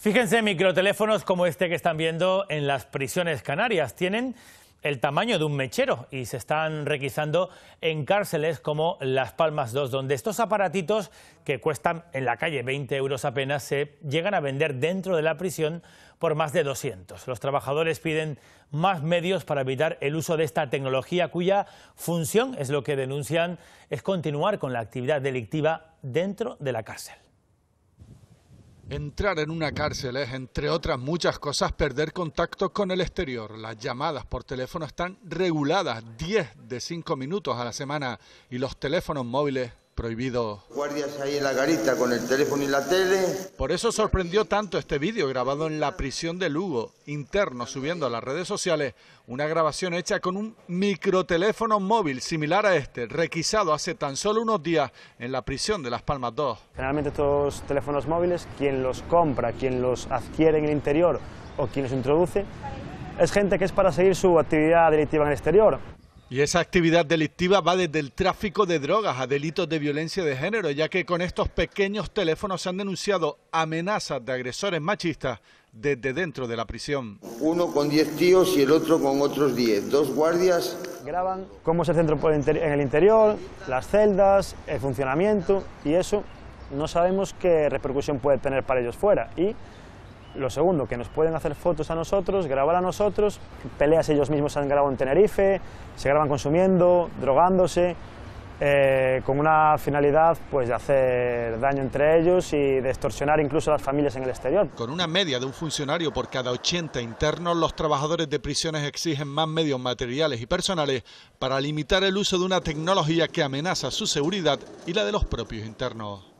Fíjense, microteléfonos como este que están viendo en las prisiones canarias tienen el tamaño de un mechero y se están requisando en cárceles como Las Palmas 2, donde estos aparatitos que cuestan en la calle 20 euros apenas se llegan a vender dentro de la prisión por más de 200. Los trabajadores piden más medios para evitar el uso de esta tecnología cuya función, es lo que denuncian, es continuar con la actividad delictiva dentro de la cárcel. Entrar en una cárcel es, entre otras muchas cosas, perder contacto con el exterior. Las llamadas por teléfono están reguladas 10 de 5 minutos a la semana y los teléfonos móviles prohibido. Guardias ahí en la garita con el teléfono y la tele. Por eso sorprendió tanto este vídeo grabado en la prisión de Lugo, interno, subiendo a las redes sociales, una grabación hecha con un microteléfono móvil similar a este, requisado hace tan solo unos días en la prisión de Las Palmas 2. Generalmente estos teléfonos móviles, quien los compra, quien los adquiere en el interior o quien los introduce, es gente que es para seguir su actividad delictiva en el exterior. Y esa actividad delictiva va desde el tráfico de drogas a delitos de violencia de género, ya que con estos pequeños teléfonos se han denunciado amenazas de agresores machistas desde dentro de la prisión. Uno con 10 tíos y el otro con otros 10. Dos guardias. Graban cómo se centra en el interior, las celdas, el funcionamiento y eso no sabemos qué repercusión puede tener para ellos fuera. Lo segundo, que nos pueden hacer fotos a nosotros, grabar a nosotros, peleas ellos mismos se han grabado en Tenerife, se graban consumiendo, drogándose, eh, con una finalidad pues, de hacer daño entre ellos y de extorsionar incluso a las familias en el exterior. Con una media de un funcionario por cada 80 internos, los trabajadores de prisiones exigen más medios materiales y personales para limitar el uso de una tecnología que amenaza su seguridad y la de los propios internos.